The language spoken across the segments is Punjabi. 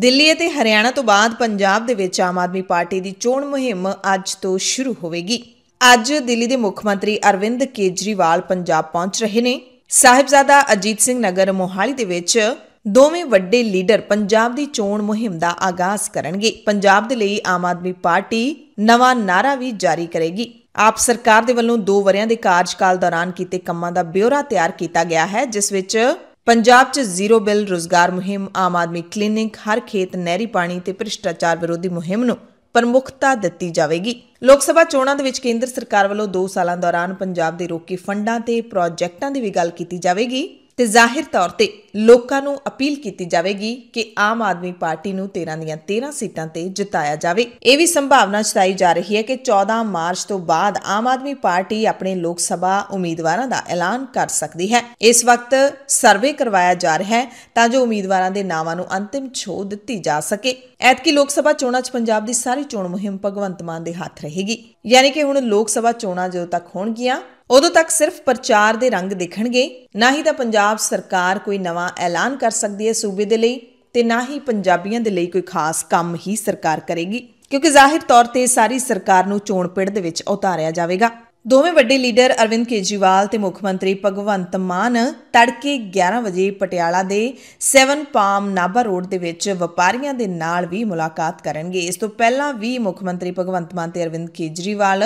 ਦਿੱਲੀ ਅਤੇ ਹਰਿਆਣਾ ਤੋਂ ਬਾਅਦ ਪੰਜਾਬ ਦੇ ਵਿੱਚ ਆਮ ਆਦਮੀ ਪਾਰਟੀ ਦੀ ਚੋਣ ਮੁਹਿੰਮ ਅੱਜ ਤੋਂ ਸ਼ੁਰੂ ਹੋਵੇਗੀ ਅੱਜ ਦਿੱਲੀ ਦੇ ਮੁੱਖ ਮੰਤਰੀ ਅਰਵਿੰਦ ਕੇਜਰੀਵਾਲ ਪੰਜਾਬ ਪਹੁੰਚ ਰਹੇ ਨੇ ਸਾਹਿਬਜ਼ਾਦਾ ਅਜੀਤ ਸਿੰਘ ਨਗਰ ਮੋਹਾਲੀ ਦੇ ਵਿੱਚ ਦੋਵੇਂ ਵੱਡੇ ਲੀਡਰ ਪੰਜਾਬ ਦੀ ਚੋਣ ਮੁਹਿੰਮ ਦਾ ਆਗਾਜ਼ ਕਰਨਗੇ ਪੰਜਾਬ ਦੇ ਲਈ ਆਮ ਆਦਮੀ ਪਾਰਟੀ ਨਵਾਂ ਨਾਰਾ ਵੀ ਜਾਰੀ ਕਰੇਗੀ ਆਪ ਸਰਕਾਰ ਦੇ ਵੱਲੋਂ 2 ਵਰਿਆਂ ਦੇ ਕਾਰਜਕਾਲ ਦੌਰਾਨ ਕੀਤੇ ਕੰਮਾਂ ਦਾ ਬਿਊਰਾ ਤਿਆਰ ਕੀਤਾ ਗਿਆ ਹੈ ਜਿਸ ਵਿੱਚ ਪੰਜਾਬ 'ਚ ਜ਼ੀਰੋ ਬਿੱਲ ਰੋਜ਼ਗਾਰ ਮੁਹਿੰਮ ਆਮ ਆਦਮੀ ਕਲੀਨਿਕ ਹਰ ਖੇਤ ਨਹਿਰੀ ਪਾਣੀ ਤੇ ਭ੍ਰਿਸ਼ਟਾਚਾਰ ਵਿਰੋਧੀ ਮੁਹਿੰਮ ਨੂੰ ਪ੍ਰਮੁੱਖਤਾ ਦਿੱਤੀ ਜਾਵੇਗੀ ਲੋਕ ਸਭਾ ਚੋਣਾਂ ਦੇ ਵਿੱਚ ਕੇਂਦਰ ਸਰਕਾਰ ਵੱਲੋਂ 2 ਸਾਲਾਂ ਦੌਰਾਨ ਪੰਜਾਬ ਦੇ ਰੋਕੇ ਫੰਡਾਂ ਤੇ ਪ੍ਰੋਜੈਕਟਾਂ ਦੀ ਵੀ ਗੱਲ ਕੀਤੀ ਜਾਵੇਗੀ ਤੇ ਜ਼ਾਹਿਰ ਤੌਰ ਤੇ ਲੋਕਾਂ ਨੂੰ ਅਪੀਲ ਕੀਤੀ ਜਾਵੇਗੀ ਕਿ ਆਮ ਆਦਮੀ ਪਾਰਟੀ ਨੂੰ 13 ਦੀਆਂ 13 ਸੀਟਾਂ ਤੇ ਜਿਤਾਇਆ ਜਾਵੇ ਇਹ ਵੀ ਸੰਭਾਵਨਾ ਜਤਾਈ ਜਾ ਰਹੀ ਹੈ ਕਿ 14 ਮਾਰਚ ਤੋਂ ਬਾਅਦ ਆਮ ਆਦਮੀ ਪਾਰਟੀ ਆਪਣੇ ਲੋਕ ਸਭਾ ਉਮੀਦਵਾਰਾਂ ਦਾ ਐਲਾਨ ਕਰ ਸਕਦੀ ਹੈ ਇਸ ਵਕਤ ਸਰਵੇ ਕਰਵਾਇਆ ਜਾ ਰਿਹਾ ਹੈ ਤਾਂ ਜੋ ਉਮੀਦਵਾਰਾਂ ਦੇ ਨਾਵਾਂ ਨੂੰ ਅੰਤਿਮ ਛੋਹ ਦਿੱਤੀ ਜਾ ਸਕੇ ਐਤਕੀ ਲੋਕ ਸਭਾ ਚੋਣਾਂ 'ਚ ਪੰਜਾਬ ਦੀ ਸਾਰੀ ਚੋਣ ਮੁਹਿੰਮ ਭਗਵੰਤ ਮਾਨ ਦੇ ਹੱਥ ਰਹੇਗੀ ਯਾਨੀ ਕਿ ਹੁਣ ਲੋਕ ਸਭਾ ਚੋਣਾਂ ਜਦੋਂ ਤੱਕ ਹੋਣਗੀਆਂ ਉਦੋਂ ਤੱਕ ਸਿਰਫ ਪ੍ਰਚਾਰ ਦੇ ਰੰਗ ਦੇਖਣਗੇ ਨਾ ਹੀ ਤਾਂ ਪੰਜਾਬ ਸਰਕਾਰ ਕੋਈ ਨਵਾਂ ਐਲਾਨ ਕਰ ਸਕਦੀ ਹੈ ਸੂਬੇ ਦੇ ਲਈ ਤੇ ਨਾ ਹੀ ਪੰਜਾਬੀਆਂ ਦੇ ਲਈ ਕੋਈ ਖਾਸ ਕੰਮ ਹੀ ਸਰਕਾਰ ਕਰੇਗੀ ਕਿਉਂਕਿ ਜ਼ਾਹਿਰ ਤੌਰ ਤੇ ਸਾਰੀ ਸਰਕਾਰ ਨੂੰ ਚੋਣ ਪਿੜ ਦੇ ਵਿੱਚ ਉਤਾਰਿਆ ਜਾਵੇਗਾ ਦੋਵੇਂ ਵੱਡੇ ਲੀਡਰ ਅਰਵਿੰਦ ਕੇਜੀਵਾਲ ਤੇ ਮੁੱਖ ਮੰਤਰੀ ਭਗਵੰਤ ਮਾਨ ਤੜਕੇ 11 ਵਜੇ ਪਟਿਆਲਾ ਦੇ 7 ਪਾਮ ਨਾਬਾ ਰੋਡ ਦੇ ਵਿੱਚ ਵਪਾਰੀਆਂ ਦੇ ਨਾਲ ਵੀ ਮੁਲਾਕਾਤ ਕਰਨਗੇ ਇਸ ਤੋਂ ਪਹਿਲਾਂ ਵੀ ਮੁੱਖ ਮੰਤਰੀ ਭਗਵੰਤ ਮਾਨ ਤੇ ਅਰਵਿੰਦ ਕੇਜਰੀਵਾਲ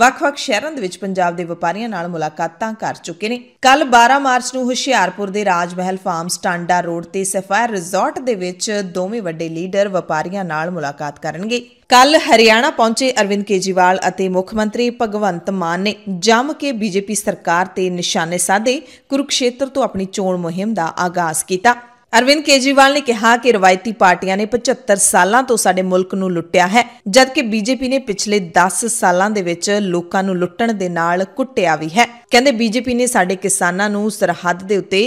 ਵੱਖ-ਵੱਖ ਸ਼ਹਿਰਾਂ ਦੇ ਵਿੱਚ ਪੰਜਾਬ ਦੇ ਵਪਾਰੀਆਂ ਨਾਲ ਮੁਲਾਕਾਤਾਂ ਕਰ ਚੁੱਕੇ ਨੇ ਕੱਲ 12 ਮਾਰਚ ਨੂੰ ਹੁਸ਼ਿਆਰਪੁਰ ਦੇ ਰਾਜ ਮਹਿਲ ਫਾਰਮਸ ਟਾਂਡਾ ਰੋਡ ਤੇ ਸਫਾਇਰ ਰਿਜ਼ੋਰਟ ਦੇ ਵਿੱਚ ਦੋਵੇਂ ਵੱਡੇ ਲੀਡਰ ਵਪਾਰੀਆਂ ਨਾਲ ਮੁਲਾਕਾਤ ਕਰਨਗੇ ਕੱਲ ਹਰਿਆਣਾ ਪਹੁੰਚੇ ਅਰਵਿੰਦ ਕੇਜੀਵਾਲ ਅਤੇ ਮੁੱਖ ਮੰਤਰੀ ਭਗਵੰਤ ਮਾਨ ਨੇ ਜੰਮ ਕੇ ਬੀਜੇਪੀ ਸਰਕਾਰ ਤੇ ਨਿਸ਼ਾਨੇ ਸਾਧੇ ਕੁਰੂਕਸ਼ੇਤਰ ਤੋਂ ਆਪਣੀ ਚੋਣ ਮੁਹਿੰਮ ਦਾ ਆਗਾਜ਼ ਕੀਤਾ ਅਰਵਿੰਦ ਕੇਜੀਵਾਲ ਨੇ ਕਿਹਾ ਕਿ ਰਵਾਇਤੀ ਪਾਰਟੀਆਂ ਨੇ 75 ਸਾਲਾਂ ਤੋਂ ਸਾਡੇ ਮੁਲਕ ਨੂੰ ਲੁੱਟਿਆ ਹੈ ਜਦਕਿ ਬੀਜੇਪੀ ਨੇ ਪਿਛਲੇ 10 ਸਾਲਾਂ ਦੇ ਵਿੱਚ ਲੋਕਾਂ ਨੂੰ ਲੁੱਟਣ ਦੇ ਨਾਲ ਕੁੱਟਿਆ ਵੀ ਹੈ ਕਹਿੰਦੇ ਬੀਜੇਪੀ ਨੇ ਸਾਡੇ ਕਿਸਾਨਾਂ ਨੂੰ ਸਰਹੱਦ ਦੇ ਉੱਤੇ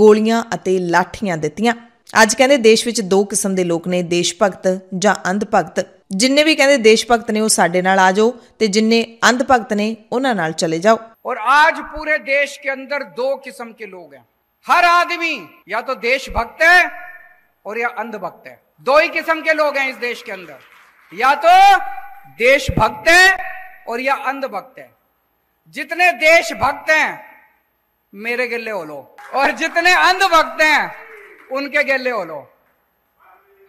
ਗੋਲੀਆਂ ਅਤੇ ਲਾਠੀਆਂ ਦਿੱਤੀਆਂ ਅੱਜ ਕਹਿੰਦੇ ਦੇਸ਼ ਵਿੱਚ ਦੋ ਕਿਸਮ ਦੇ ਲੋਕ ਨੇ ਦੇਸ਼ ਭਗਤ ਜਾਂ ਅੰਧ ਭਗਤ ਜਿੰਨੇ ਵੀ ਕਹਿੰਦੇ ਦੇਸ਼ ਭਗਤ ਨੇ ਉਹ ਸਾਡੇ ਨਾਲ ਆ ਜਾਓ ਤੇ ਜਿੰਨੇ ਅੰਧ ਭਗਤ ਨੇ ਉਹਨਾਂ ਨਾਲ ਚਲੇ ਜਾਓ ਔਰ ਅੱਜ ਪੂਰੇ ਦੇਸ਼ ਕੇ ਅੰਦਰ ਦੋ ਕਿਸਮ ਕੇ ਲੋਕ ਹੈ हर आदमी या तो देशभक्त है और या अंधभक्त है दो ही किस्म के लोग हैं इस देश के अंदर या तो देशभक्त है और या अंधभक्त है जितने देशभक्त हैं मेरे गिले हो लो और जितने अंधभक्त हैं उनके गिल्ले हो लो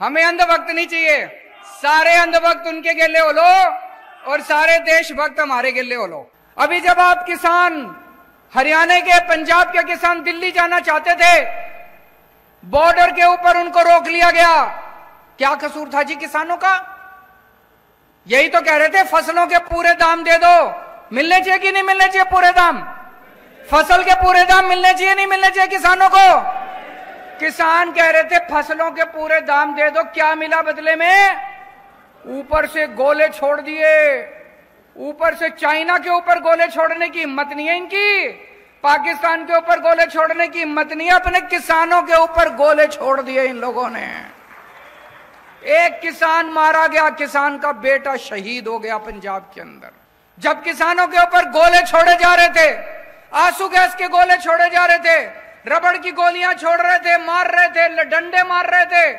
हमें अंधभक्त नहीं चाहिए सारे अंधभक्त उनके गिल्ले हो लो और सारे देशभक्त हमारे गिले हो लो अभी जब आप किसान हरियाणा के पंजाब के किसान दिल्ली जाना चाहते थे बॉर्डर के ऊपर उनको रोक लिया गया क्या कसूर था जी किसानों का यही तो कह रहे थे फसलों के पूरे दाम दे दो मिलने चाहिए कि नहीं मिलने चाहिए पूरे दाम फसल के पूरे दाम मिलने चाहिए नहीं मिलने चाहिए किसानों को किसान कह रहे थे फसलों के पूरे दाम दे दो क्या मिला बदले में ऊपर से गोले छोड़ दिए ऊपर से चाइना के ऊपर गोले छोड़ने की हिम्मत नहीं है इनकी पाकिस्तान के ऊपर गोले छोड़ने की हिम्मत नहीं है अपने किसानों के ऊपर गोले छोड़ दिए इन लोगों ने एक किसान मारा गया किसान का बेटा शहीद हो गया पंजाब के अंदर जब किसानों के ऊपर गोले छोड़े जा रहे थे आंसू गैस के गोले छोड़े जा रहे थे रबड़ की गोलियां छोड़ रहे थे मार रहे थे डंडे मार रहे थे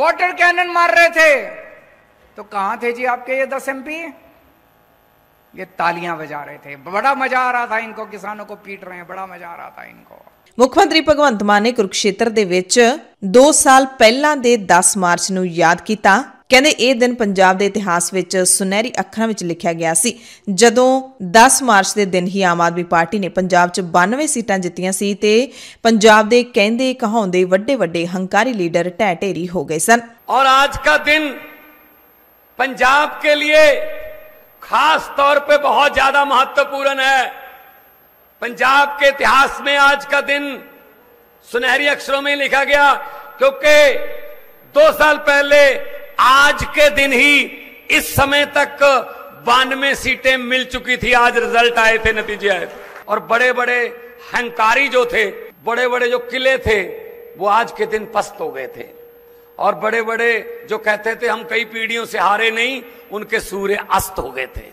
वाटर कैनन मार रहे थे तो कहां थे जी आपके ये दस एमपी ये तालियां बजा रहे थे बड़ा मजा आ रहा था इनको किसानों को पीट रहे हैं बड़ा मजा आ रहा था इनको ਮੁੱਖ ਮੰਤਰੀ ਭਗਵੰਤ ਮਾਨ ਨੇ ਕੁਰਕਸ਼ੇਤਰ ਦੇ ਵਿੱਚ 2 ਸਾਲ ਪਹਿਲਾਂ ਦੇ 10 ਮਾਰਚ ਨੂੰ ਯਾਦ ਕੀਤਾ ਕਹਿੰਦੇ ਇਹ ਦਿਨ ਪੰਜਾਬ ਦੇ ਇਤਿਹਾਸ ਵਿੱਚ ਸੁਨਹਿਰੀ ਅੱਖਰਾਂ ਵਿੱਚ ਲਿਖਿਆ ਗਿਆ ਸੀ ਜਦੋਂ 10 ਮਾਰਚ ਦੇ ਦਿਨ ਹੀ ਆਮ ਆਦਮੀ ਪਾਰਟੀ ਨੇ ਪੰਜਾਬ 'ਚ 92 ਸੀਟਾਂ ਜਿੱਤੀਆਂ ਸੀ ਤੇ ਪੰਜਾਬ ਦੇ ਕਹਿੰਦੇ ਕਹਾਉਂਦੇ ਵੱਡੇ ਵੱਡੇ ਹੰਕਾਰੀ ਲੀਡਰ ਟਹਿ ਢੇਰੀ ਹੋ ਗਏ ਸਨ ਔਰ ਅੱਜ ਦਾ ਦਿਨ ਪੰਜਾਬ ਕੇ ਲਈ खास तौर पे बहुत ज्यादा महत्वपूर्ण है पंजाब के इतिहास में आज का दिन सुनहरी अक्षरों में लिखा गया क्योंकि दो साल पहले आज के दिन ही इस समय तक बानवे सीटें मिल चुकी थी आज रिजल्ट आए थे नतीजे आए थे और बड़े बड़े हंकारी जो थे बड़े बड़े जो किले थे वो आज के दिन पस्त हो गए थे और बड़े बड़े जो कहते थे हम कई पीढ़ियों से हारे नहीं उनके सूर्य अस्त हो गए थे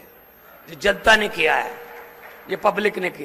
जो जनता ने किया है ये पब्लिक ने किया